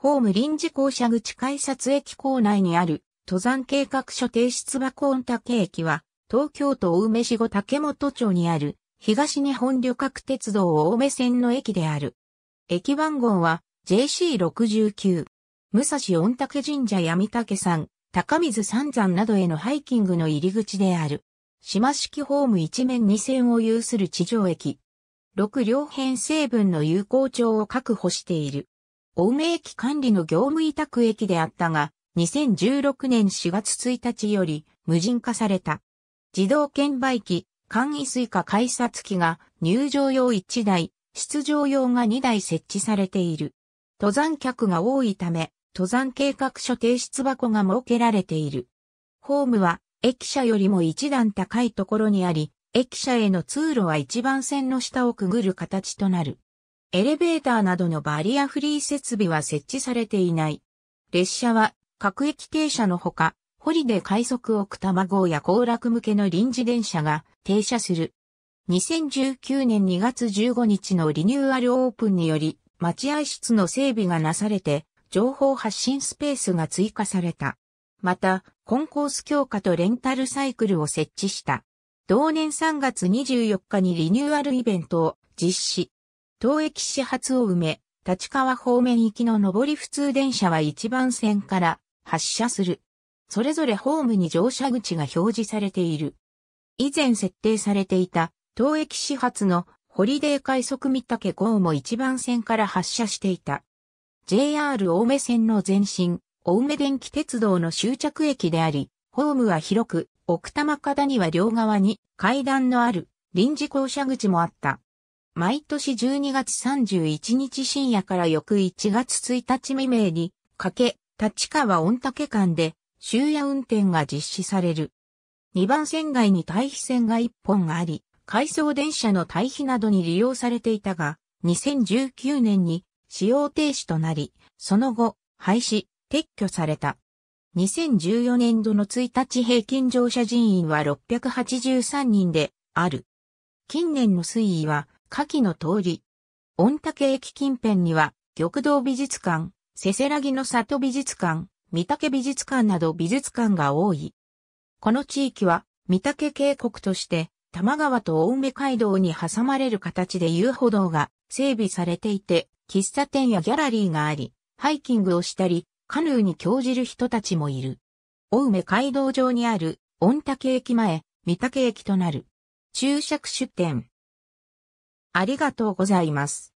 ホーム臨時校舎口改札駅構内にある、登山計画書提出箱御嶽駅は、東京都青梅市後竹本町にある、東日本旅客鉄道青梅線の駅である。駅番号は JC69。武蔵御嶽神社闇嶽山、高水三山などへのハイキングの入り口である。島式ホーム一面二線を有する地上駅。6両編成分の有効調を確保している。青梅駅管理の業務委託駅であったが、2016年4月1日より無人化された。自動券売機、簡易スイ改札機が入場用1台、出場用が2台設置されている。登山客が多いため、登山計画書提出箱が設けられている。ホームは駅舎よりも一段高いところにあり、駅舎への通路は一番線の下をくぐる形となる。エレベーターなどのバリアフリー設備は設置されていない。列車は各駅停車のほか、ホリデ快速奥多摩号や行楽向けの臨時電車が停車する。2019年2月15日のリニューアルオープンにより、待合室の整備がなされて、情報発信スペースが追加された。また、コンコース強化とレンタルサイクルを設置した。同年3月24日にリニューアルイベントを実施。東駅始発を埋め、立川方面行きの上り普通電車は1番線から発車する。それぞれホームに乗車口が表示されている。以前設定されていた東駅始発のホリデー快速三竹号も1番線から発車していた。JR 青梅線の前身、青梅電気鉄道の終着駅であり、ホームは広く、奥多摩方には両側に階段のある臨時降車口もあった。毎年12月31日深夜から翌1月1日未明に、かけ、立川御嶽間で、終夜運転が実施される。2番線外に対比線が1本あり、回送電車の対比などに利用されていたが、2019年に使用停止となり、その後、廃止、撤去された。2014年度の1日平均乗車人員は683人である。近年の推移は下記の通り。御嶽駅近辺には、玉堂美術館、せせらぎの里美術館、御嶽美術館など美術館が多い。この地域は、御嶽渓谷として、玉川と青梅街道に挟まれる形で遊歩道が整備されていて、喫茶店やギャラリーがあり、ハイキングをしたり、カヌーに興じる人たちもいる。青梅街道上にある、御嶽駅前、御嶽駅となる。注釈出店。ありがとうございます。